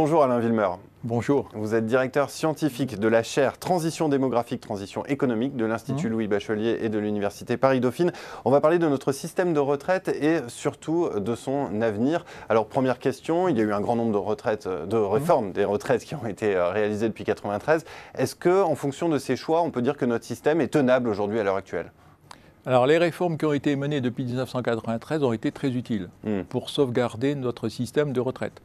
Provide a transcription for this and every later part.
Bonjour Alain Villemeur. Bonjour. Vous êtes directeur scientifique de la chaire Transition démographique, Transition économique de l'Institut mmh. Louis Bachelier et de l'Université Paris-Dauphine. On va parler de notre système de retraite et surtout de son avenir. Alors première question, il y a eu un grand nombre de retraites, de mmh. réformes des retraites qui ont été euh, réalisées depuis 1993. Est-ce que, en fonction de ces choix, on peut dire que notre système est tenable aujourd'hui à l'heure actuelle alors les réformes qui ont été menées depuis 1993 ont été très utiles mmh. pour sauvegarder notre système de retraite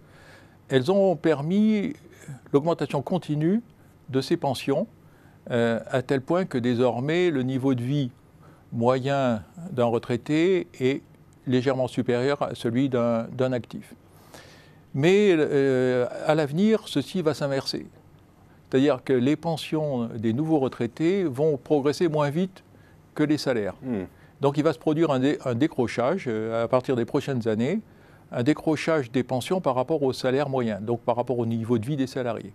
elles ont permis l'augmentation continue de ces pensions, euh, à tel point que désormais le niveau de vie moyen d'un retraité est légèrement supérieur à celui d'un actif. Mais euh, à l'avenir, ceci va s'inverser. C'est-à-dire que les pensions des nouveaux retraités vont progresser moins vite que les salaires. Hmm. Donc il va se produire un décrochage euh, à partir des prochaines années un décrochage des pensions par rapport au salaire moyen, donc par rapport au niveau de vie des salariés.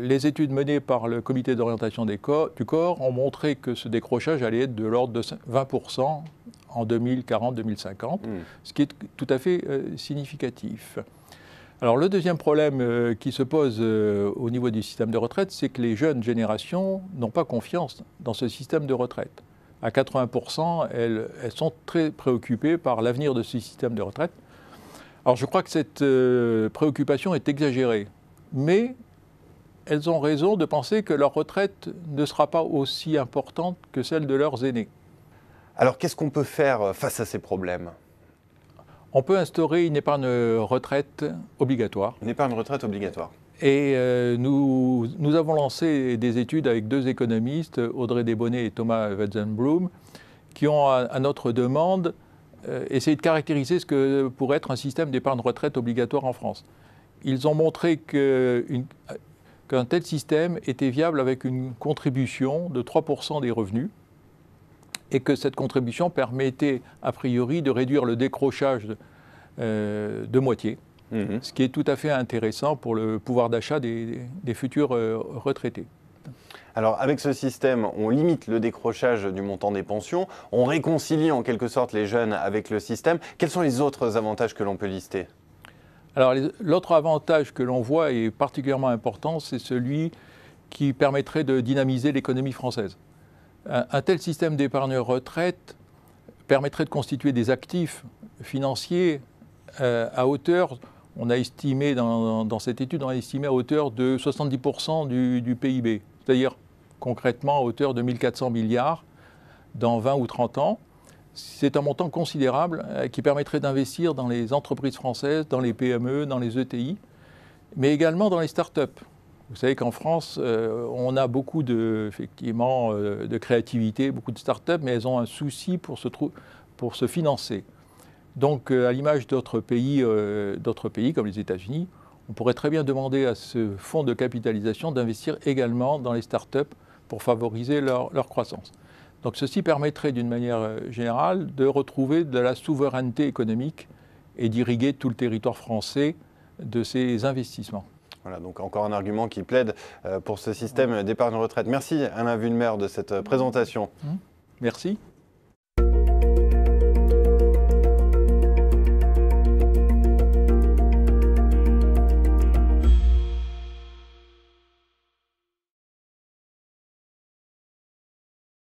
les études menées par le comité d'orientation corps, du corps ont montré que ce décrochage allait être de l'ordre de 20% en 2040-2050, hmm. ce qui est tout à fait euh, significatif. Alors le deuxième problème euh, qui se pose euh, au niveau du système de retraite, c'est que les jeunes générations n'ont pas confiance dans ce système de retraite. À 80%, elles, elles sont très préoccupées par l'avenir de ce système de retraite alors je crois que cette euh, préoccupation est exagérée, mais elles ont raison de penser que leur retraite ne sera pas aussi importante que celle de leurs aînés. Alors qu'est-ce qu'on peut faire euh, face à ces problèmes On peut instaurer une épargne retraite obligatoire. Une épargne retraite obligatoire. Et euh, nous, avons lancé des études avec deux économistes, Audrey Desbonnets et Thomas Wetzenblum, qui ont à notre demande euh, essayer de caractériser ce que pourrait être un système d'épargne retraite obligatoire en France. Ils ont montré qu'un tel système était viable avec une contribution de 3% des revenus et que cette contribution permettait a priori de réduire le décrochage euh, de, moitié, mmh ce qui est tout à fait intéressant pour le pouvoir d'achat des, futurs euh, retraités. Alors avec ce système, on limite le décrochage du montant des pensions, on réconcilie en quelque sorte les jeunes avec le système. Quels sont les autres avantages que l'on peut lister Alors l'autre avantage que l'on voit et particulièrement important, c'est celui qui permettrait de dynamiser l'économie française. Un, tel système d'épargne retraite permettrait de constituer des actifs financiers euh, à hauteur, on a estimé dans, cette étude, on a estimé à hauteur de 70% du, du PIB. C'est-à-dire concrètement à hauteur de 1400 milliards dans 20 ou 30 ans. C'est un montant considérable euh, qui permettrait d'investir dans les entreprises françaises, dans les PME, dans les ETI, mais également dans les start-up. Vous savez qu'en France, euh, on a beaucoup de, effectivement, euh, de créativité, beaucoup de start-up, mais elles ont un souci pour se, pour se financer. Donc, à l'image d'autres pays, pays comme les États-Unis, on pourrait très bien demander à ce fonds de capitalisation d'investir également dans les start-up pour favoriser leur, croissance. Donc ceci permettrait d'une manière euh, générale de retrouver de la souveraineté économique et d'irriguer tout le territoire français de ces investissements. Voilà, donc encore un argument qui plaide euh, pour ce système d'épargne retraite. Merci Alain Vulmer de cette euh, présentation. Mmh. Merci.